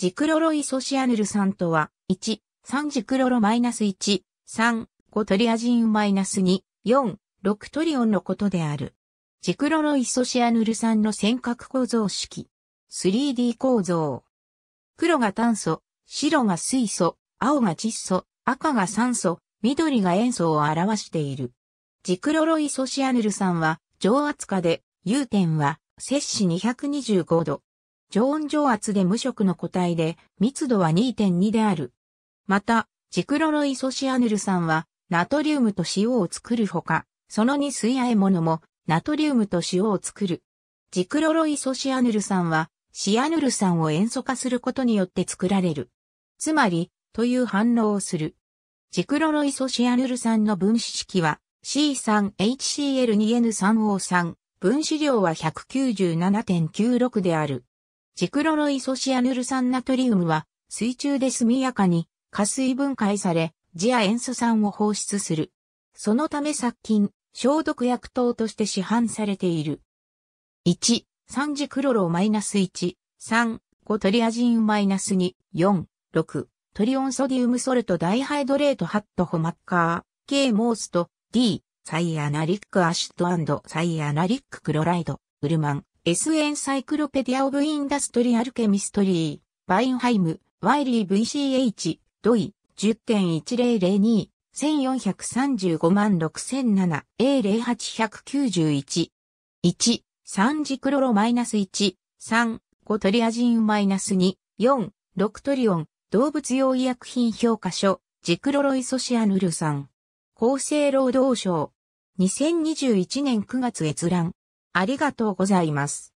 ジクロロイソシアヌル酸とは、1、3ジクロロマイナス1、3、5トリアジンマイナス2、4、6トリオンのことである。ジクロロイソシアヌル酸の尖角構造式。3D 構造。黒が炭素、白が水素、青が窒素、赤が酸素、緑が塩素を表している。ジクロロイソシアヌル酸は、上圧下で、融点は、摂氏225度、常温上圧で無色の固体で、密度は2.2である。また、ジクロロイソシアヌル酸は、ナトリウムと塩を作るほか、その2水合物も、ナトリウムと塩を作る。ジクロロイソシアヌル酸は、シアヌル酸を塩素化することによって作られる。つまり、という反応をする。ジクロロイソシアヌル酸の分子式は C3HCl2N3O3、分子量は197.96である。ジクロロイソシアヌル酸ナトリウムは、水中で速やかに、加水分解され、次亜塩素酸を放出する。そのため殺菌、消毒薬等として市販されている。1、3ジクロロマイナス -1、3、5トリアジンマイナス -2、4、6、トリオンソディウムソルトダイハイドレートハットホマッカー、K モースト、D、サイアナリックアシッドサイアナリッククロライド、ウルマン、S エンサイクロペディア・オブ・インダストリアル・ケミストリー、バインハイム、ワイリー VCH、ドイ、10.1002、1435万 6007A08191。1、3ジクロロマイナス1、3、5トリアジンマイナス2、4、6トリオン、動物用医薬品評価書、ジクロロイソシアヌル酸。厚生労働省。2021年9月閲覧。ありがとうございます。